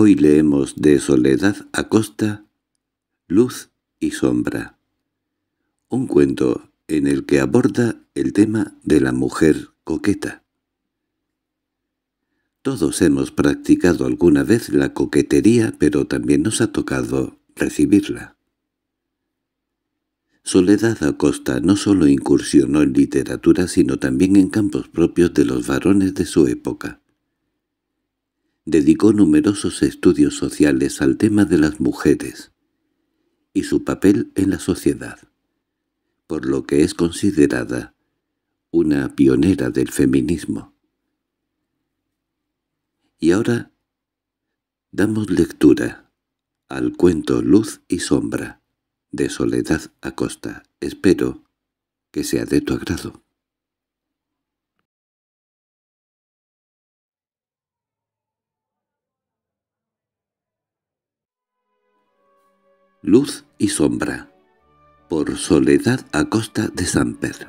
Hoy leemos de Soledad Acosta, Luz y Sombra, un cuento en el que aborda el tema de la mujer coqueta. Todos hemos practicado alguna vez la coquetería, pero también nos ha tocado recibirla. Soledad Acosta no solo incursionó en literatura, sino también en campos propios de los varones de su época dedicó numerosos estudios sociales al tema de las mujeres y su papel en la sociedad, por lo que es considerada una pionera del feminismo. Y ahora damos lectura al cuento Luz y Sombra, de Soledad Acosta. Espero que sea de tu agrado. Luz y sombra por Soledad a costa de Pedro.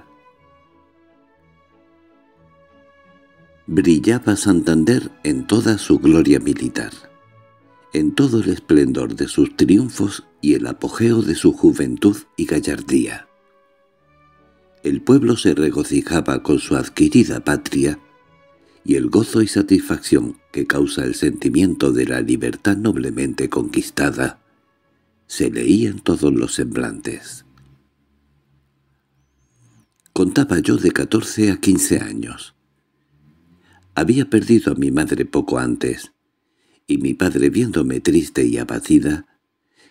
Brillaba Santander en toda su gloria militar, en todo el esplendor de sus triunfos y el apogeo de su juventud y gallardía. El pueblo se regocijaba con su adquirida patria y el gozo y satisfacción que causa el sentimiento de la libertad noblemente conquistada se leían todos los semblantes. Contaba yo de catorce a quince años. Había perdido a mi madre poco antes, y mi padre, viéndome triste y abatida,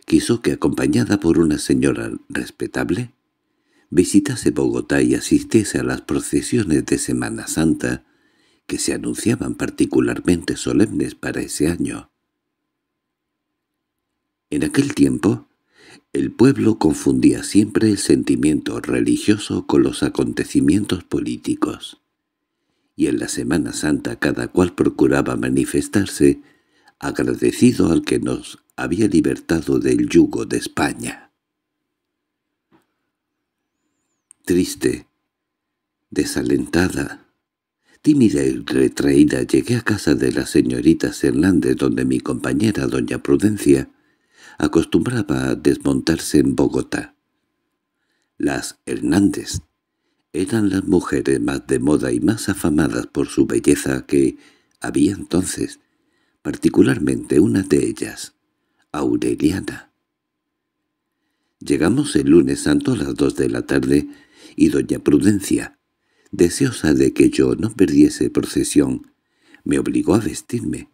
quiso que, acompañada por una señora respetable, visitase Bogotá y asistiese a las procesiones de Semana Santa, que se anunciaban particularmente solemnes para ese año. En aquel tiempo, el pueblo confundía siempre el sentimiento religioso con los acontecimientos políticos, y en la Semana Santa cada cual procuraba manifestarse agradecido al que nos había libertado del yugo de España. Triste, desalentada, tímida y retraída llegué a casa de las señoritas Hernández donde mi compañera doña Prudencia acostumbraba a desmontarse en Bogotá. Las Hernández eran las mujeres más de moda y más afamadas por su belleza que había entonces, particularmente una de ellas, Aureliana. Llegamos el lunes santo a las dos de la tarde y doña Prudencia, deseosa de que yo no perdiese procesión, me obligó a vestirme,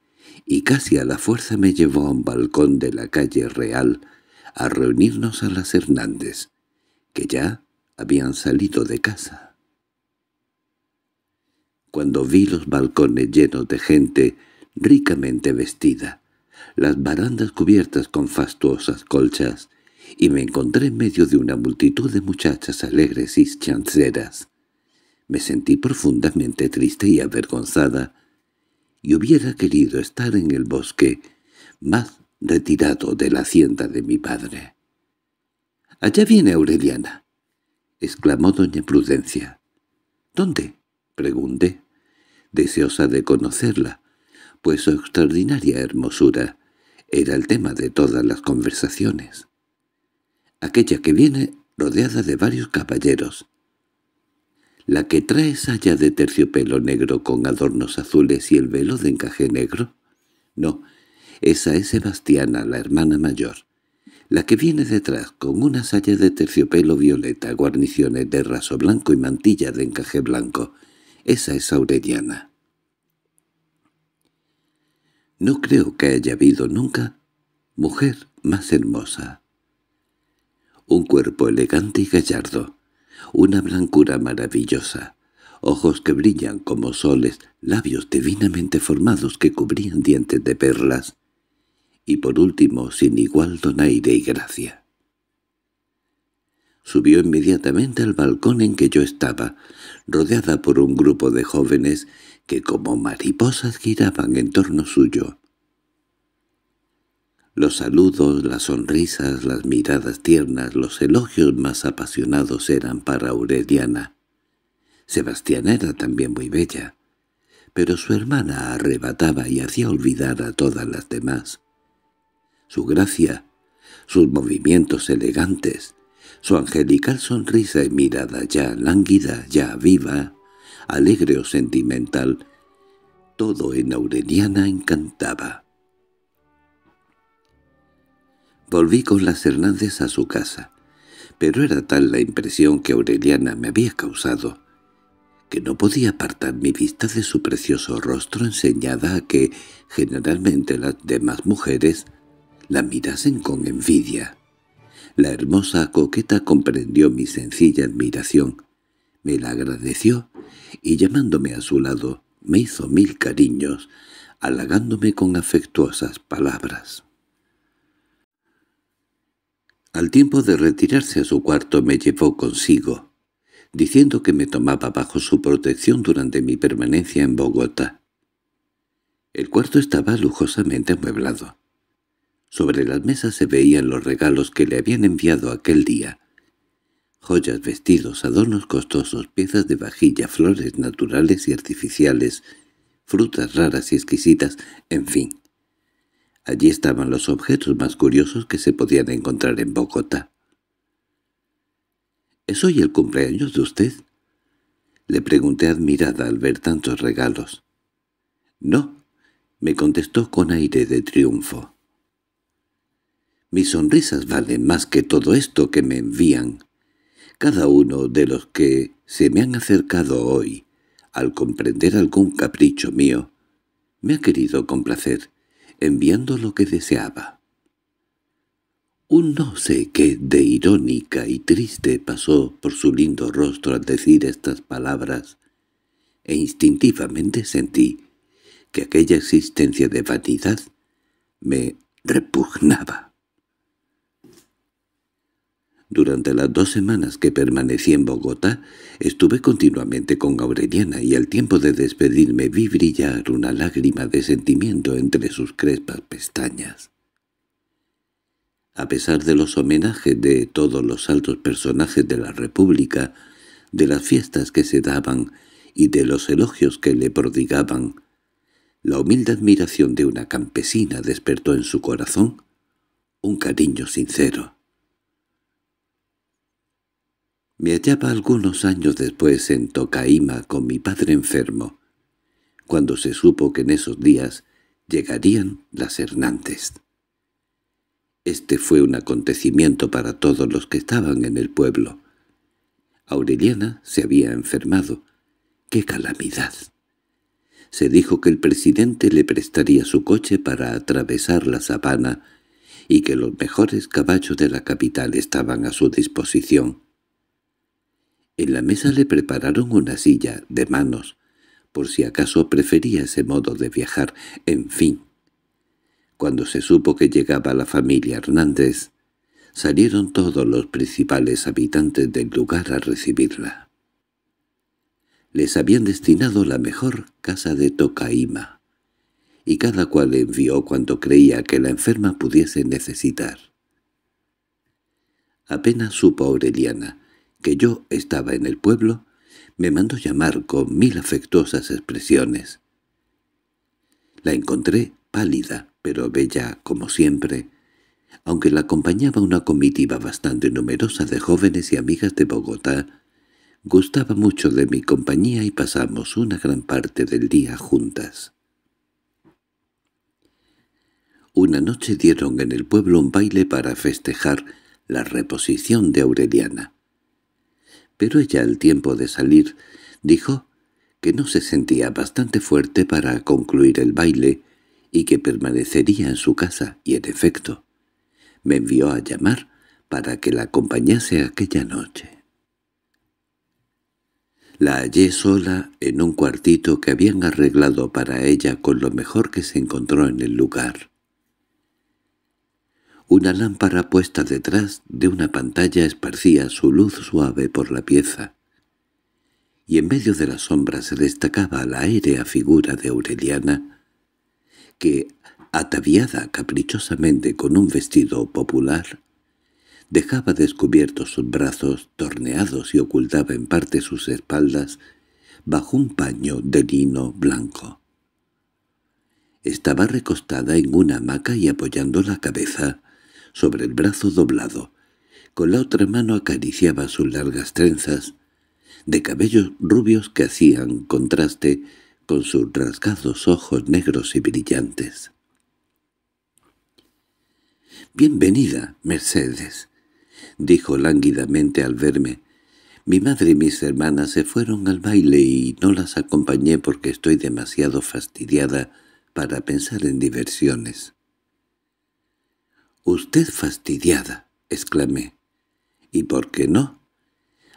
y casi a la fuerza me llevó a un balcón de la calle Real a reunirnos a las Hernández, que ya habían salido de casa. Cuando vi los balcones llenos de gente ricamente vestida, las barandas cubiertas con fastuosas colchas, y me encontré en medio de una multitud de muchachas alegres y chanceras. Me sentí profundamente triste y avergonzada y hubiera querido estar en el bosque, más retirado de la hacienda de mi padre. —¡Allá viene Aureliana! —exclamó doña Prudencia. —¿Dónde? —pregunté, deseosa de conocerla, pues su extraordinaria hermosura era el tema de todas las conversaciones. —Aquella que viene rodeada de varios caballeros la que trae saya de terciopelo negro con adornos azules y el velo de encaje negro? No, esa es Sebastiana, la hermana mayor. La que viene detrás con una saya de terciopelo violeta, guarniciones de raso blanco y mantilla de encaje blanco. Esa es Aureliana. No creo que haya habido nunca mujer más hermosa. Un cuerpo elegante y gallardo, una blancura maravillosa, ojos que brillan como soles, labios divinamente formados que cubrían dientes de perlas, y por último sin igual donaire y gracia. Subió inmediatamente al balcón en que yo estaba, rodeada por un grupo de jóvenes que como mariposas giraban en torno suyo. Los saludos, las sonrisas, las miradas tiernas, los elogios más apasionados eran para Aureliana. Sebastián era también muy bella, pero su hermana arrebataba y hacía olvidar a todas las demás. Su gracia, sus movimientos elegantes, su angelical sonrisa y mirada ya lánguida, ya viva, alegre o sentimental, todo en Aureliana encantaba. Volví con las Hernández a su casa, pero era tal la impresión que Aureliana me había causado que no podía apartar mi vista de su precioso rostro enseñada a que generalmente las demás mujeres la mirasen con envidia. La hermosa coqueta comprendió mi sencilla admiración, me la agradeció y llamándome a su lado me hizo mil cariños, halagándome con afectuosas palabras. Al tiempo de retirarse a su cuarto me llevó consigo, diciendo que me tomaba bajo su protección durante mi permanencia en Bogotá. El cuarto estaba lujosamente amueblado. Sobre las mesas se veían los regalos que le habían enviado aquel día. Joyas, vestidos, adornos costosos, piezas de vajilla, flores naturales y artificiales, frutas raras y exquisitas, en fin. Allí estaban los objetos más curiosos que se podían encontrar en Bogotá. —¿Es hoy el cumpleaños de usted? Le pregunté admirada al ver tantos regalos. —No —me contestó con aire de triunfo. —Mis sonrisas valen más que todo esto que me envían. Cada uno de los que se me han acercado hoy, al comprender algún capricho mío, me ha querido complacer enviando lo que deseaba. Un no sé qué de irónica y triste pasó por su lindo rostro al decir estas palabras, e instintivamente sentí que aquella existencia de vanidad me repugnaba. Durante las dos semanas que permanecí en Bogotá, estuve continuamente con Aureliana y al tiempo de despedirme vi brillar una lágrima de sentimiento entre sus crespas pestañas. A pesar de los homenajes de todos los altos personajes de la República, de las fiestas que se daban y de los elogios que le prodigaban, la humilde admiración de una campesina despertó en su corazón un cariño sincero. Me hallaba algunos años después en Tocaima con mi padre enfermo, cuando se supo que en esos días llegarían las Hernández. Este fue un acontecimiento para todos los que estaban en el pueblo. Aureliana se había enfermado. ¡Qué calamidad! Se dijo que el presidente le prestaría su coche para atravesar la sabana y que los mejores caballos de la capital estaban a su disposición. En la mesa le prepararon una silla de manos, por si acaso prefería ese modo de viajar, en fin. Cuando se supo que llegaba la familia Hernández, salieron todos los principales habitantes del lugar a recibirla. Les habían destinado la mejor casa de Tocaima, y cada cual envió cuanto creía que la enferma pudiese necesitar. Apenas supo Aureliana que yo estaba en el pueblo, me mandó llamar con mil afectuosas expresiones. La encontré pálida, pero bella como siempre, aunque la acompañaba una comitiva bastante numerosa de jóvenes y amigas de Bogotá, gustaba mucho de mi compañía y pasamos una gran parte del día juntas. Una noche dieron en el pueblo un baile para festejar la reposición de Aureliana pero ella al tiempo de salir dijo que no se sentía bastante fuerte para concluir el baile y que permanecería en su casa, y en efecto, me envió a llamar para que la acompañase aquella noche. La hallé sola en un cuartito que habían arreglado para ella con lo mejor que se encontró en el lugar. Una lámpara puesta detrás de una pantalla esparcía su luz suave por la pieza, y en medio de la sombra se destacaba la aérea figura de Aureliana, que, ataviada caprichosamente con un vestido popular, dejaba descubiertos sus brazos torneados y ocultaba en parte sus espaldas bajo un paño de lino blanco. Estaba recostada en una hamaca y apoyando la cabeza sobre el brazo doblado. Con la otra mano acariciaba sus largas trenzas, de cabellos rubios que hacían contraste con sus rasgados ojos negros y brillantes. «Bienvenida, Mercedes», dijo lánguidamente al verme. «Mi madre y mis hermanas se fueron al baile y no las acompañé porque estoy demasiado fastidiada para pensar en diversiones». —Usted fastidiada —exclamé. —¿Y por qué no?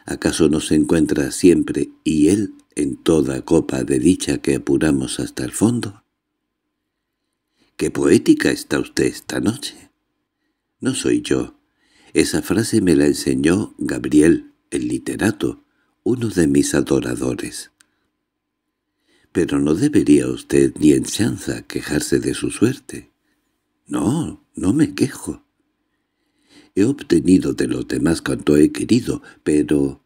¿Acaso no se encuentra siempre y él en toda copa de dicha que apuramos hasta el fondo? —¡Qué poética está usted esta noche! —No soy yo. Esa frase me la enseñó Gabriel, el literato, uno de mis adoradores. —Pero no debería usted ni en chanza quejarse de su suerte. —No, no me quejo. He obtenido de los demás cuanto he querido, pero...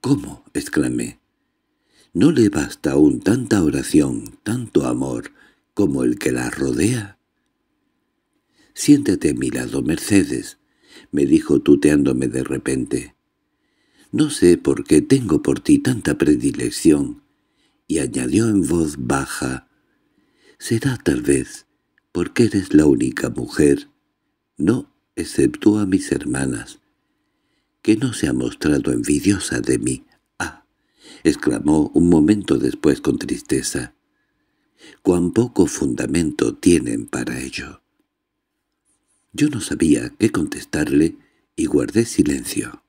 —¿Cómo? —exclamé. —¿No le basta aún tanta oración, tanto amor, como el que la rodea? —Siéntate a mi lado, Mercedes —me dijo tuteándome de repente—. No sé por qué tengo por ti tanta predilección. Y añadió en voz baja, «Será tal vez porque eres la única mujer, no excepto a mis hermanas, que no se ha mostrado envidiosa de mí. —¡Ah! —exclamó un momento después con tristeza. —Cuán poco fundamento tienen para ello. Yo no sabía qué contestarle y guardé silencio.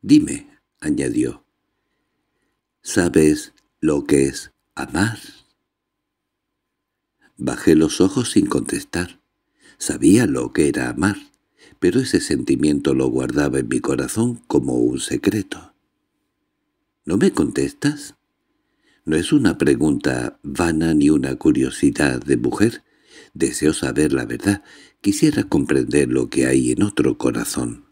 —Dime —añadió—, ¿sabes lo que es amar? Bajé los ojos sin contestar. Sabía lo que era amar, pero ese sentimiento lo guardaba en mi corazón como un secreto. —¿No me contestas? No es una pregunta vana ni una curiosidad de mujer. Deseo saber la verdad. Quisiera comprender lo que hay en otro corazón.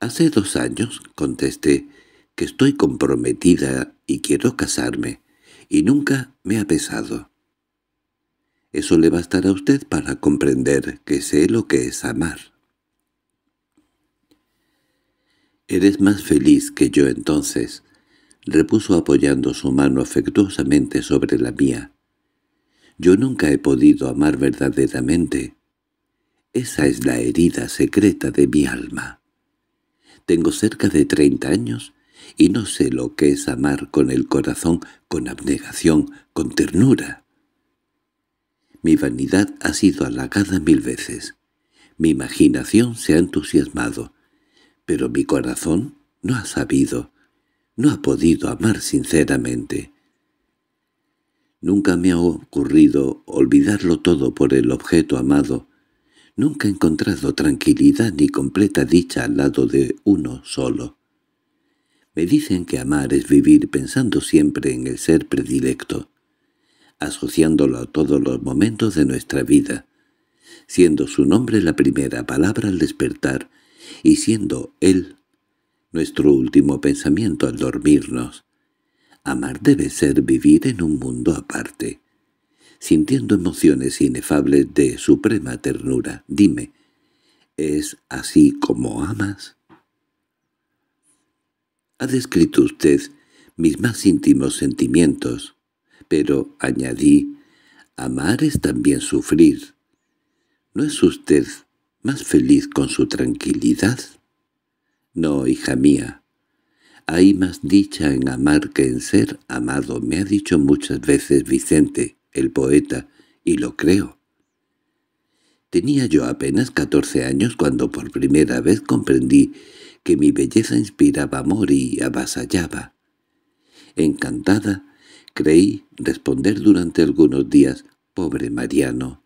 —Hace dos años —contesté— que estoy comprometida y quiero casarme, y nunca me ha pesado. Eso le bastará a usted para comprender que sé lo que es amar. —Eres más feliz que yo entonces —repuso apoyando su mano afectuosamente sobre la mía. —Yo nunca he podido amar verdaderamente. Esa es la herida secreta de mi alma. Tengo cerca de treinta años y no sé lo que es amar con el corazón, con abnegación, con ternura. Mi vanidad ha sido halagada mil veces. Mi imaginación se ha entusiasmado. Pero mi corazón no ha sabido, no ha podido amar sinceramente. Nunca me ha ocurrido olvidarlo todo por el objeto amado. Nunca he encontrado tranquilidad ni completa dicha al lado de uno solo. Me dicen que amar es vivir pensando siempre en el ser predilecto asociándolo a todos los momentos de nuestra vida, siendo su nombre la primera palabra al despertar y siendo él nuestro último pensamiento al dormirnos. Amar debe ser vivir en un mundo aparte, sintiendo emociones inefables de suprema ternura. Dime, ¿es así como amas? Ha descrito usted mis más íntimos sentimientos pero añadí, amar es también sufrir. ¿No es usted más feliz con su tranquilidad? No, hija mía. Hay más dicha en amar que en ser amado, me ha dicho muchas veces Vicente, el poeta, y lo creo. Tenía yo apenas catorce años cuando por primera vez comprendí que mi belleza inspiraba amor y avasallaba. Encantada, Creí responder durante algunos días, «Pobre Mariano».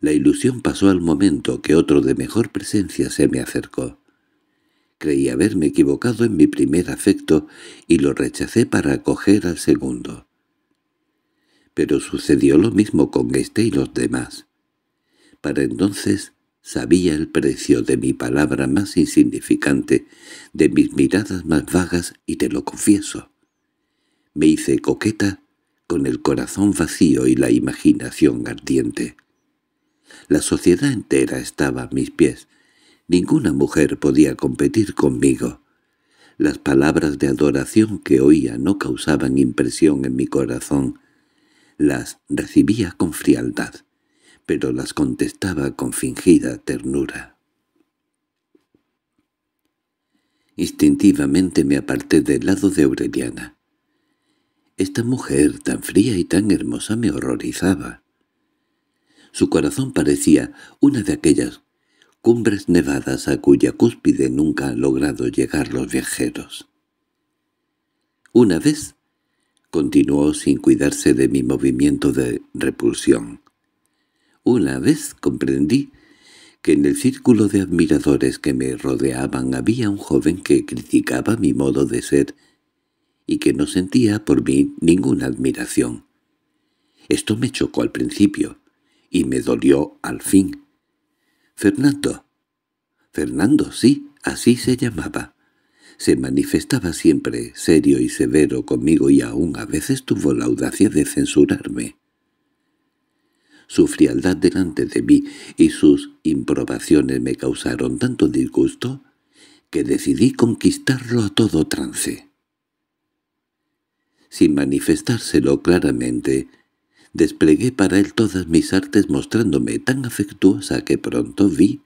La ilusión pasó al momento que otro de mejor presencia se me acercó. Creí haberme equivocado en mi primer afecto y lo rechacé para acoger al segundo. Pero sucedió lo mismo con este y los demás. Para entonces sabía el precio de mi palabra más insignificante, de mis miradas más vagas, y te lo confieso. Me hice coqueta con el corazón vacío y la imaginación ardiente. La sociedad entera estaba a mis pies. Ninguna mujer podía competir conmigo. Las palabras de adoración que oía no causaban impresión en mi corazón. Las recibía con frialdad, pero las contestaba con fingida ternura. Instintivamente me aparté del lado de Aureliana. Esta mujer tan fría y tan hermosa me horrorizaba. Su corazón parecía una de aquellas cumbres nevadas a cuya cúspide nunca han logrado llegar los viajeros. Una vez, continuó sin cuidarse de mi movimiento de repulsión, una vez comprendí que en el círculo de admiradores que me rodeaban había un joven que criticaba mi modo de ser y que no sentía por mí ninguna admiración. Esto me chocó al principio y me dolió al fin. Fernando. Fernando, sí, así se llamaba. Se manifestaba siempre serio y severo conmigo y aún a veces tuvo la audacia de censurarme. Su frialdad delante de mí y sus improbaciones me causaron tanto disgusto que decidí conquistarlo a todo trance sin manifestárselo claramente, desplegué para él todas mis artes mostrándome tan afectuosa que pronto vi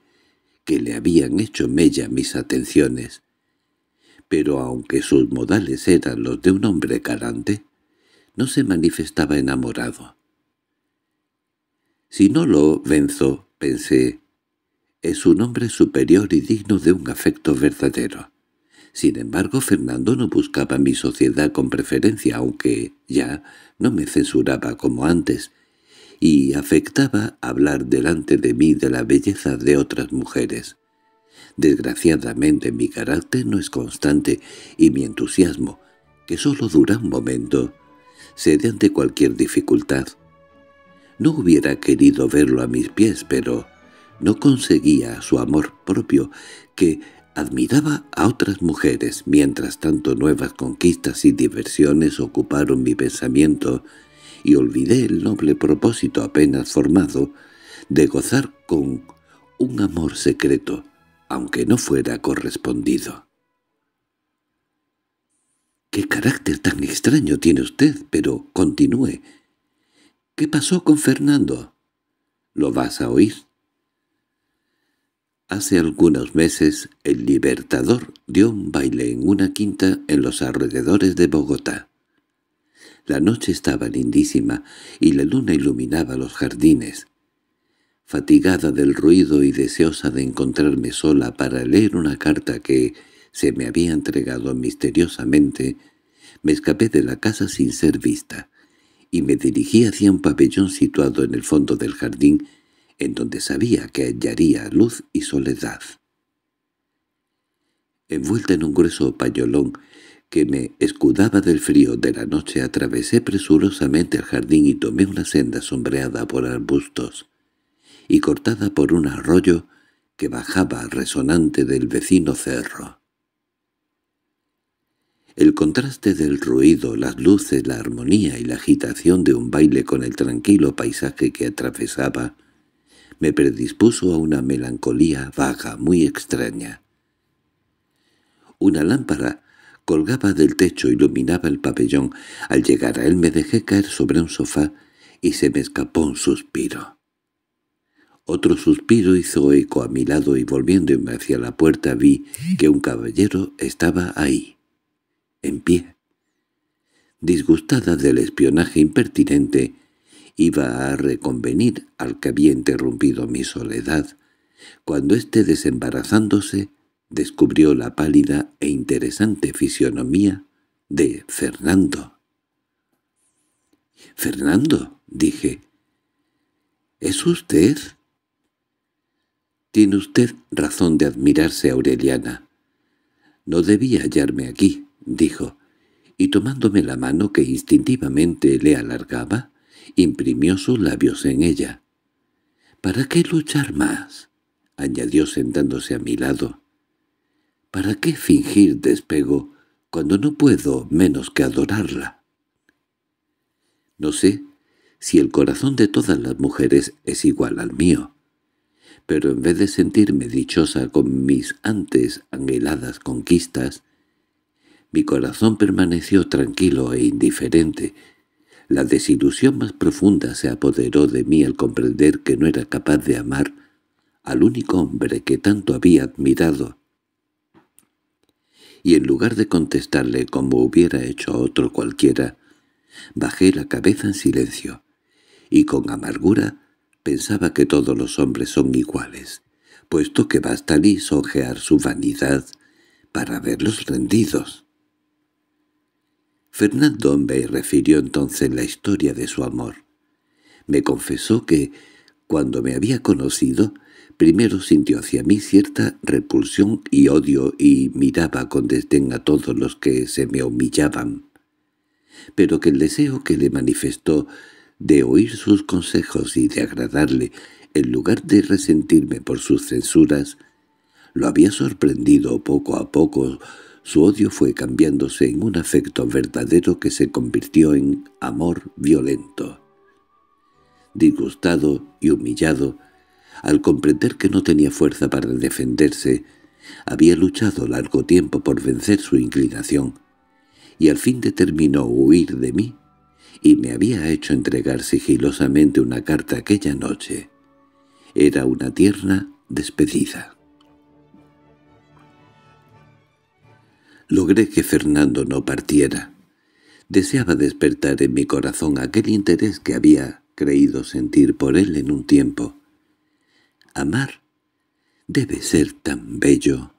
que le habían hecho mella mis atenciones. Pero aunque sus modales eran los de un hombre galante, no se manifestaba enamorado. Si no lo venzo, pensé, es un hombre superior y digno de un afecto verdadero. Sin embargo, Fernando no buscaba mi sociedad con preferencia, aunque ya no me censuraba como antes, y afectaba hablar delante de mí de la belleza de otras mujeres. Desgraciadamente mi carácter no es constante y mi entusiasmo, que solo dura un momento, cede ante cualquier dificultad. No hubiera querido verlo a mis pies, pero no conseguía su amor propio, que Admiraba a otras mujeres, mientras tanto nuevas conquistas y diversiones ocuparon mi pensamiento y olvidé el noble propósito apenas formado de gozar con un amor secreto, aunque no fuera correspondido. —¡Qué carácter tan extraño tiene usted! Pero continúe. —¿Qué pasó con Fernando? —Lo vas a oír Hace algunos meses el Libertador dio un baile en una quinta en los alrededores de Bogotá. La noche estaba lindísima y la luna iluminaba los jardines. Fatigada del ruido y deseosa de encontrarme sola para leer una carta que se me había entregado misteriosamente, me escapé de la casa sin ser vista y me dirigí hacia un pabellón situado en el fondo del jardín en donde sabía que hallaría luz y soledad. Envuelta en un grueso pañolón que me escudaba del frío de la noche, atravesé presurosamente el jardín y tomé una senda sombreada por arbustos y cortada por un arroyo que bajaba resonante del vecino cerro. El contraste del ruido, las luces, la armonía y la agitación de un baile con el tranquilo paisaje que atravesaba me predispuso a una melancolía vaga muy extraña. Una lámpara colgaba del techo iluminaba el pabellón. Al llegar a él me dejé caer sobre un sofá y se me escapó un suspiro. Otro suspiro hizo eco a mi lado y volviéndome hacia la puerta vi que un caballero estaba ahí, en pie. Disgustada del espionaje impertinente, iba a reconvenir al que había interrumpido mi soledad, cuando éste desembarazándose descubrió la pálida e interesante fisionomía de Fernando. —Fernando —dije—, ¿es usted? —Tiene usted razón de admirarse, Aureliana. —No debía hallarme aquí —dijo—, y tomándome la mano que instintivamente le alargaba, imprimió sus labios en ella. —¿Para qué luchar más? —añadió sentándose a mi lado. —¿Para qué fingir despego cuando no puedo menos que adorarla? No sé si el corazón de todas las mujeres es igual al mío, pero en vez de sentirme dichosa con mis antes anheladas conquistas, mi corazón permaneció tranquilo e indiferente, la desilusión más profunda se apoderó de mí al comprender que no era capaz de amar al único hombre que tanto había admirado. Y en lugar de contestarle como hubiera hecho otro cualquiera, bajé la cabeza en silencio, y con amargura pensaba que todos los hombres son iguales, puesto que basta lisonjear su vanidad para verlos rendidos. Fernando me refirió entonces la historia de su amor. Me confesó que, cuando me había conocido, primero sintió hacia mí cierta repulsión y odio y miraba con desdén a todos los que se me humillaban. Pero que el deseo que le manifestó de oír sus consejos y de agradarle, en lugar de resentirme por sus censuras, lo había sorprendido poco a poco su odio fue cambiándose en un afecto verdadero que se convirtió en amor violento. Disgustado y humillado, al comprender que no tenía fuerza para defenderse, había luchado largo tiempo por vencer su inclinación, y al fin determinó huir de mí, y me había hecho entregar sigilosamente una carta aquella noche. Era una tierna despedida. Logré que Fernando no partiera. Deseaba despertar en mi corazón aquel interés que había creído sentir por él en un tiempo. Amar debe ser tan bello.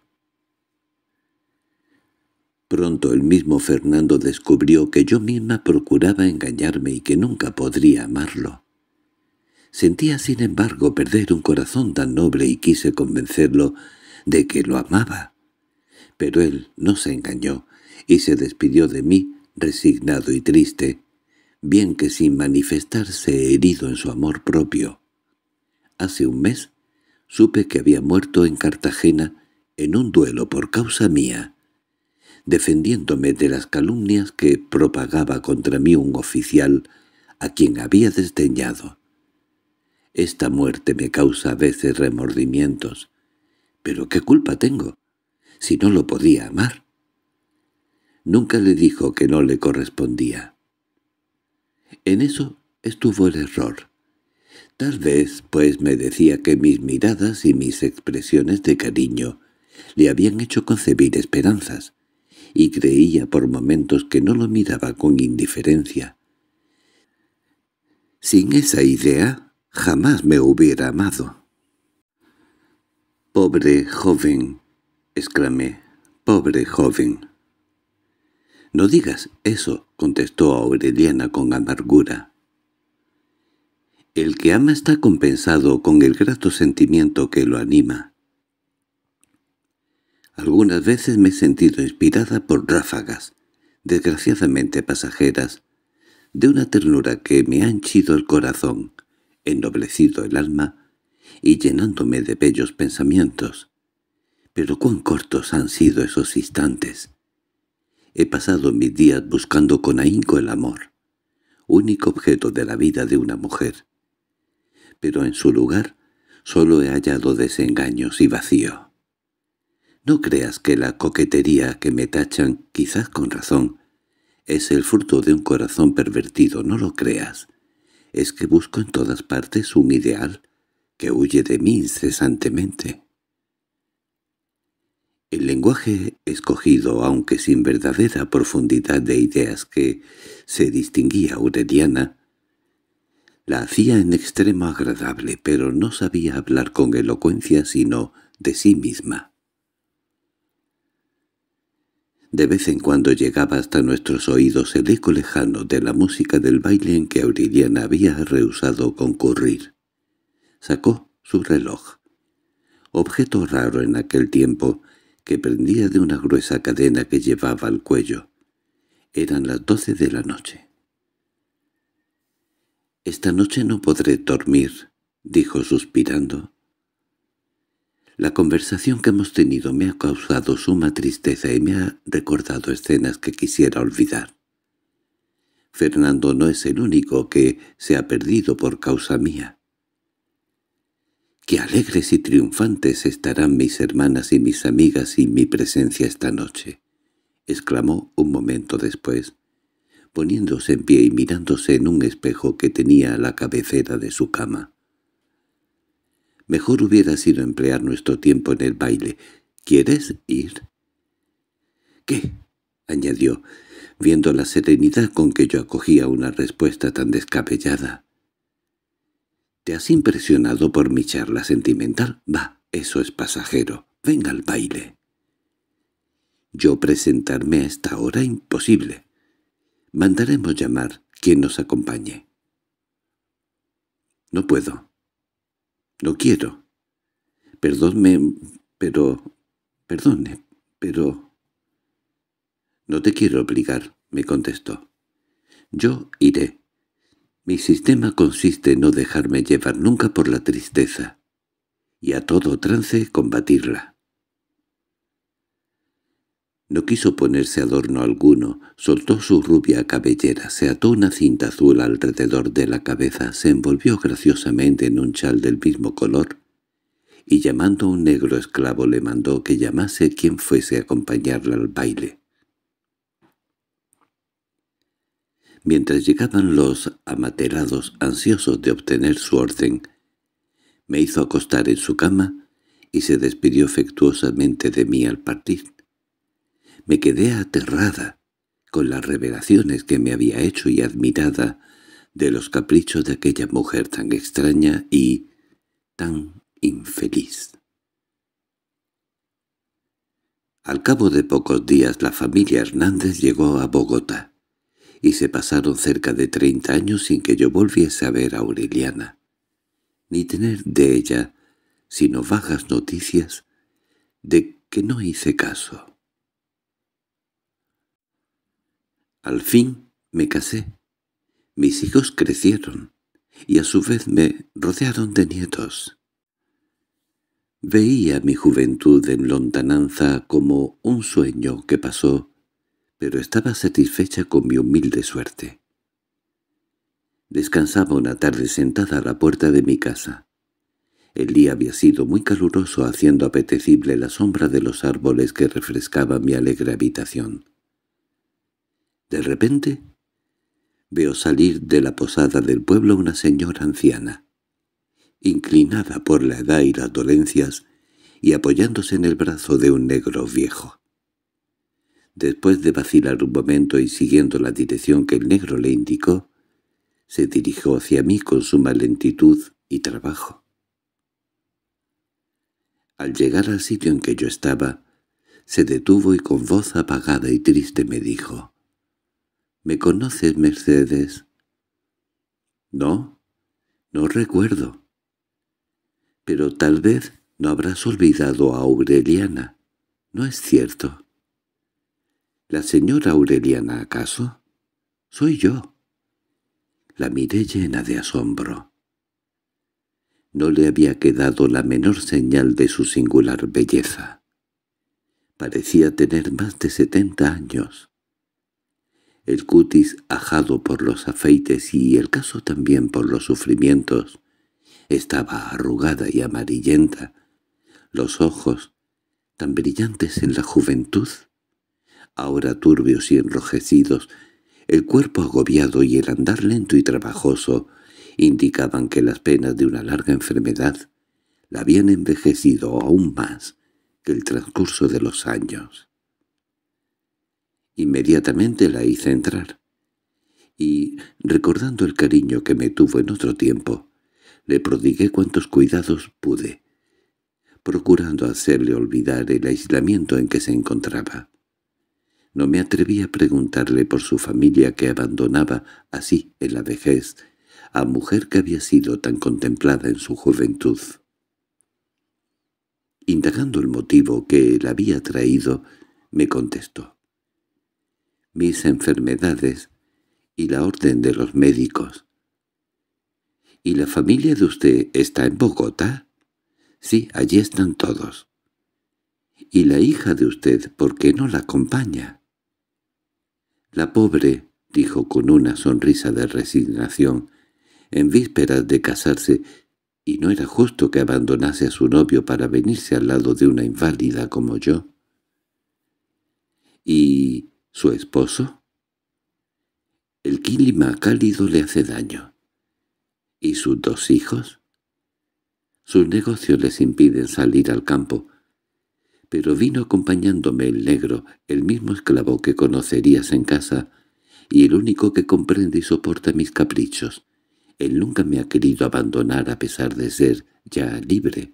Pronto el mismo Fernando descubrió que yo misma procuraba engañarme y que nunca podría amarlo. Sentía sin embargo perder un corazón tan noble y quise convencerlo de que lo amaba. Pero él no se engañó y se despidió de mí, resignado y triste, bien que sin manifestarse herido en su amor propio. Hace un mes supe que había muerto en Cartagena en un duelo por causa mía, defendiéndome de las calumnias que propagaba contra mí un oficial a quien había desdeñado. Esta muerte me causa a veces remordimientos. ¿Pero qué culpa tengo? si no lo podía amar? Nunca le dijo que no le correspondía. En eso estuvo el error. Tal vez, pues me decía que mis miradas y mis expresiones de cariño le habían hecho concebir esperanzas, y creía por momentos que no lo miraba con indiferencia. Sin esa idea jamás me hubiera amado. Pobre joven, —exclamé. —Pobre joven. —No digas eso —contestó Aureliana con amargura. El que ama está compensado con el grato sentimiento que lo anima. Algunas veces me he sentido inspirada por ráfagas, desgraciadamente pasajeras, de una ternura que me ha henchido el corazón, ennoblecido el alma y llenándome de bellos pensamientos. Pero cuán cortos han sido esos instantes. He pasado mis días buscando con ahínco el amor, único objeto de la vida de una mujer. Pero en su lugar solo he hallado desengaños y vacío. No creas que la coquetería que me tachan, quizás con razón, es el fruto de un corazón pervertido, no lo creas. Es que busco en todas partes un ideal que huye de mí incesantemente. El lenguaje escogido, aunque sin verdadera profundidad de ideas que se distinguía Aureliana, la hacía en extremo agradable, pero no sabía hablar con elocuencia sino de sí misma. De vez en cuando llegaba hasta nuestros oídos el eco lejano de la música del baile en que Aureliana había rehusado concurrir. Sacó su reloj, objeto raro en aquel tiempo, que prendía de una gruesa cadena que llevaba al cuello. Eran las doce de la noche. «Esta noche no podré dormir», dijo suspirando. La conversación que hemos tenido me ha causado suma tristeza y me ha recordado escenas que quisiera olvidar. Fernando no es el único que se ha perdido por causa mía. Qué alegres y triunfantes estarán mis hermanas y mis amigas sin mi presencia esta noche —exclamó un momento después, poniéndose en pie y mirándose en un espejo que tenía a la cabecera de su cama. Mejor hubiera sido emplear nuestro tiempo en el baile. ¿Quieres ir? —¿Qué? —añadió, viendo la serenidad con que yo acogía una respuesta tan descabellada. ¿Te has impresionado por mi charla sentimental? Va, eso es pasajero. Venga al baile. Yo presentarme a esta hora imposible. Mandaremos llamar quien nos acompañe. No puedo. No quiero. Perdónme, pero... Perdone, pero... No te quiero obligar, me contestó. Yo iré, mi sistema consiste en no dejarme llevar nunca por la tristeza, y a todo trance combatirla. No quiso ponerse adorno alguno, soltó su rubia cabellera, se ató una cinta azul alrededor de la cabeza, se envolvió graciosamente en un chal del mismo color, y llamando a un negro esclavo le mandó que llamase quien fuese a acompañarla al baile. mientras llegaban los amaterados ansiosos de obtener su orden. Me hizo acostar en su cama y se despidió afectuosamente de mí al partir. Me quedé aterrada con las revelaciones que me había hecho y admirada de los caprichos de aquella mujer tan extraña y tan infeliz. Al cabo de pocos días la familia Hernández llegó a Bogotá y se pasaron cerca de treinta años sin que yo volviese a ver a Aureliana, ni tener de ella sino vagas noticias de que no hice caso. Al fin me casé. Mis hijos crecieron y a su vez me rodearon de nietos. Veía mi juventud en lontananza como un sueño que pasó pero estaba satisfecha con mi humilde suerte. Descansaba una tarde sentada a la puerta de mi casa. El día había sido muy caluroso haciendo apetecible la sombra de los árboles que refrescaba mi alegre habitación. De repente veo salir de la posada del pueblo una señora anciana, inclinada por la edad y las dolencias y apoyándose en el brazo de un negro viejo. Después de vacilar un momento y siguiendo la dirección que el negro le indicó, se dirigió hacia mí con suma lentitud y trabajo. Al llegar al sitio en que yo estaba, se detuvo y con voz apagada y triste me dijo, —¿Me conoces, Mercedes? —No, no recuerdo. —Pero tal vez no habrás olvidado a Aureliana, ¿no es cierto? —¿La señora Aureliana acaso? —Soy yo. La miré llena de asombro. No le había quedado la menor señal de su singular belleza. Parecía tener más de setenta años. El cutis ajado por los afeites y el caso también por los sufrimientos estaba arrugada y amarillenta. Los ojos, tan brillantes en la juventud, ahora turbios y enrojecidos, el cuerpo agobiado y el andar lento y trabajoso, indicaban que las penas de una larga enfermedad la habían envejecido aún más que el transcurso de los años. Inmediatamente la hice entrar, y, recordando el cariño que me tuvo en otro tiempo, le prodigué cuantos cuidados pude, procurando hacerle olvidar el aislamiento en que se encontraba. No me atreví a preguntarle por su familia que abandonaba, así en la vejez, a mujer que había sido tan contemplada en su juventud. Indagando el motivo que la había traído, me contestó. Mis enfermedades y la orden de los médicos. —¿Y la familia de usted está en Bogotá? —Sí, allí están todos. —¿Y la hija de usted por qué no la acompaña? La pobre, dijo con una sonrisa de resignación, en vísperas de casarse, y no era justo que abandonase a su novio para venirse al lado de una inválida como yo. —¿Y su esposo? —El clima cálido le hace daño. —¿Y sus dos hijos? —Sus negocios les impiden salir al campo pero vino acompañándome el negro, el mismo esclavo que conocerías en casa, y el único que comprende y soporta mis caprichos. Él nunca me ha querido abandonar a pesar de ser ya libre.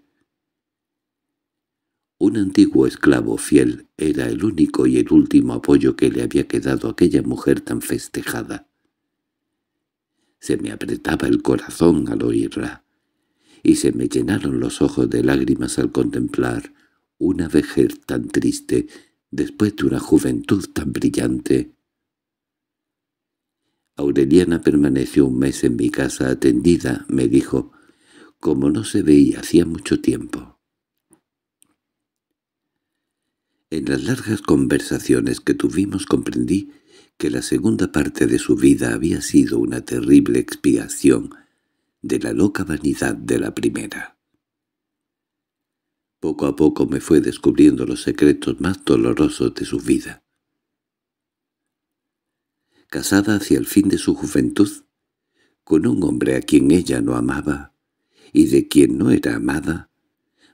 Un antiguo esclavo fiel era el único y el último apoyo que le había quedado a aquella mujer tan festejada. Se me apretaba el corazón al oírla, y se me llenaron los ojos de lágrimas al contemplar una vejez tan triste después de una juventud tan brillante. Aureliana permaneció un mes en mi casa atendida, me dijo, como no se veía hacía mucho tiempo. En las largas conversaciones que tuvimos comprendí que la segunda parte de su vida había sido una terrible expiación de la loca vanidad de la primera. Poco a poco me fue descubriendo los secretos más dolorosos de su vida. Casada hacia el fin de su juventud, con un hombre a quien ella no amaba y de quien no era amada,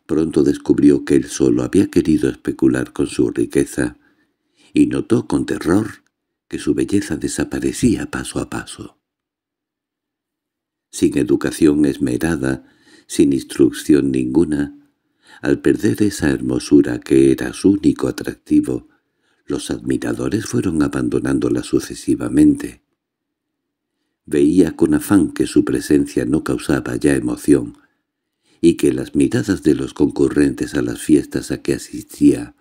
pronto descubrió que él solo había querido especular con su riqueza y notó con terror que su belleza desaparecía paso a paso. Sin educación esmerada, sin instrucción ninguna, al perder esa hermosura que era su único atractivo, los admiradores fueron abandonándola sucesivamente. Veía con afán que su presencia no causaba ya emoción, y que las miradas de los concurrentes a las fiestas a que asistía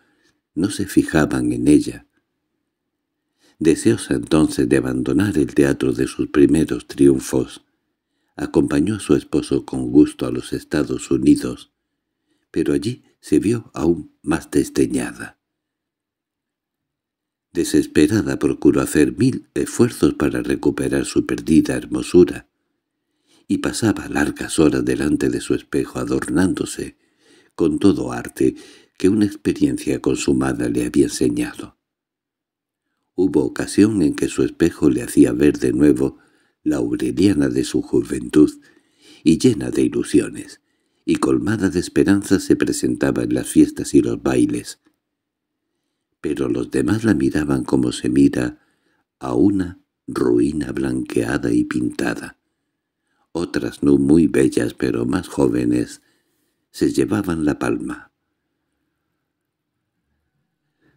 no se fijaban en ella. Deseosa entonces de abandonar el teatro de sus primeros triunfos, acompañó a su esposo con gusto a los Estados Unidos, pero allí se vio aún más desdeñada. Desesperada procuró hacer mil esfuerzos para recuperar su perdida hermosura, y pasaba largas horas delante de su espejo adornándose con todo arte que una experiencia consumada le había enseñado. Hubo ocasión en que su espejo le hacía ver de nuevo la aureliana de su juventud y llena de ilusiones, y colmada de esperanza se presentaba en las fiestas y los bailes. Pero los demás la miraban como se mira a una ruina blanqueada y pintada. Otras no muy bellas pero más jóvenes se llevaban la palma.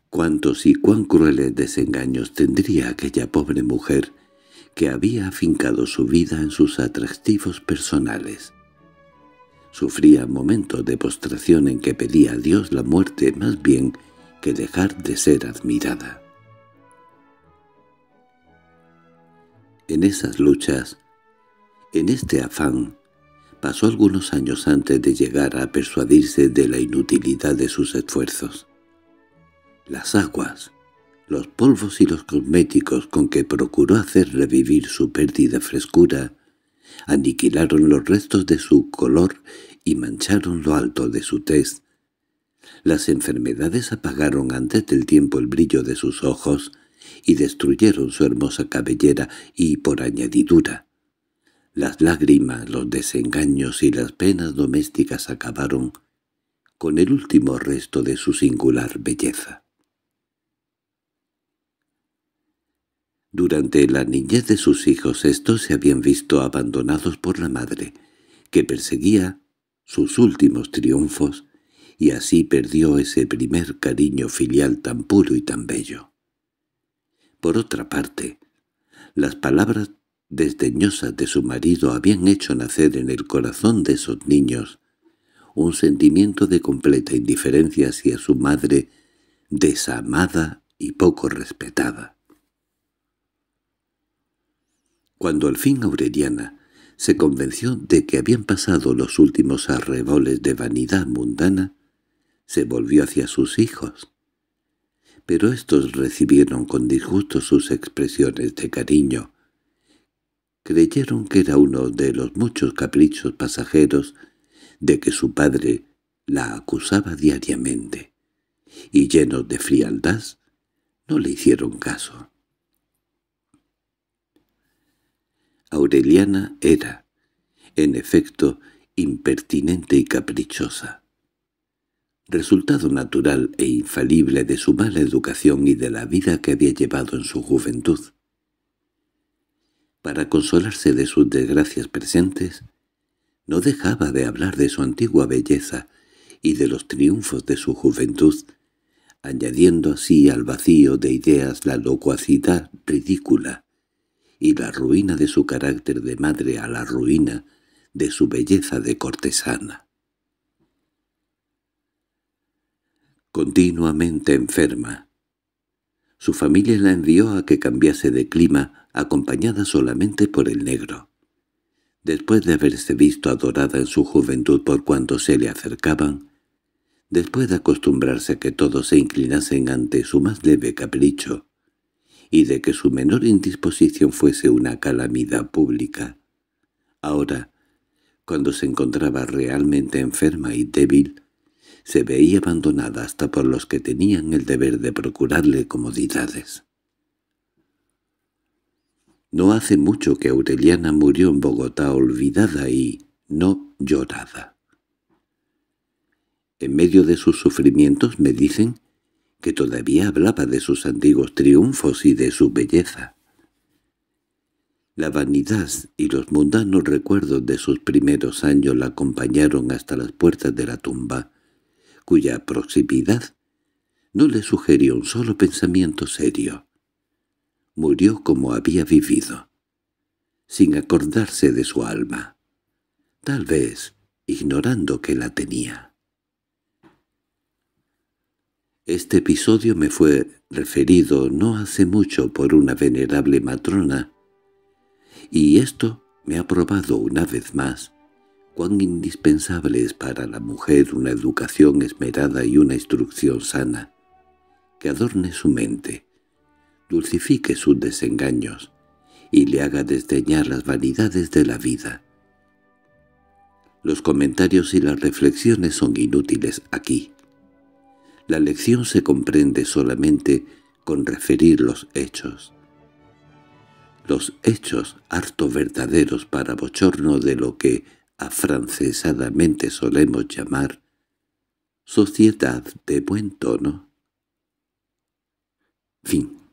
Cuántos y cuán crueles desengaños tendría aquella pobre mujer que había afincado su vida en sus atractivos personales. Sufría momentos de postración en que pedía a Dios la muerte más bien que dejar de ser admirada. En esas luchas, en este afán, pasó algunos años antes de llegar a persuadirse de la inutilidad de sus esfuerzos. Las aguas, los polvos y los cosméticos con que procuró hacer revivir su pérdida frescura, aniquilaron los restos de su color y mancharon lo alto de su tez. Las enfermedades apagaron antes del tiempo el brillo de sus ojos y destruyeron su hermosa cabellera y, por añadidura, las lágrimas, los desengaños y las penas domésticas acabaron con el último resto de su singular belleza. Durante la niñez de sus hijos estos se habían visto abandonados por la madre, que perseguía sus últimos triunfos, y así perdió ese primer cariño filial tan puro y tan bello. Por otra parte, las palabras desdeñosas de su marido habían hecho nacer en el corazón de esos niños un sentimiento de completa indiferencia hacia su madre desamada y poco respetada. Cuando al fin Aureliana se convenció de que habían pasado los últimos arreboles de vanidad mundana, se volvió hacia sus hijos. Pero estos recibieron con disgusto sus expresiones de cariño. Creyeron que era uno de los muchos caprichos pasajeros de que su padre la acusaba diariamente, y llenos de frialdad, no le hicieron caso. Aureliana era, en efecto, impertinente y caprichosa. Resultado natural e infalible de su mala educación y de la vida que había llevado en su juventud. Para consolarse de sus desgracias presentes, no dejaba de hablar de su antigua belleza y de los triunfos de su juventud, añadiendo así al vacío de ideas la locuacidad ridícula y la ruina de su carácter de madre a la ruina de su belleza de cortesana. Continuamente enferma. Su familia la envió a que cambiase de clima, acompañada solamente por el negro. Después de haberse visto adorada en su juventud por cuanto se le acercaban, después de acostumbrarse a que todos se inclinasen ante su más leve capricho, y de que su menor indisposición fuese una calamidad pública. Ahora, cuando se encontraba realmente enferma y débil, se veía abandonada hasta por los que tenían el deber de procurarle comodidades. No hace mucho que Aureliana murió en Bogotá olvidada y no llorada. En medio de sus sufrimientos, me dicen, que todavía hablaba de sus antiguos triunfos y de su belleza. La vanidad y los mundanos recuerdos de sus primeros años la acompañaron hasta las puertas de la tumba, cuya proximidad no le sugirió un solo pensamiento serio. Murió como había vivido, sin acordarse de su alma, tal vez ignorando que la tenía. Este episodio me fue referido no hace mucho por una venerable matrona, y esto me ha probado una vez más cuán indispensable es para la mujer una educación esmerada y una instrucción sana, que adorne su mente, dulcifique sus desengaños y le haga desdeñar las vanidades de la vida. Los comentarios y las reflexiones son inútiles aquí. La lección se comprende solamente con referir los hechos. Los hechos harto verdaderos para bochorno de lo que afrancesadamente solemos llamar sociedad de buen tono. Fin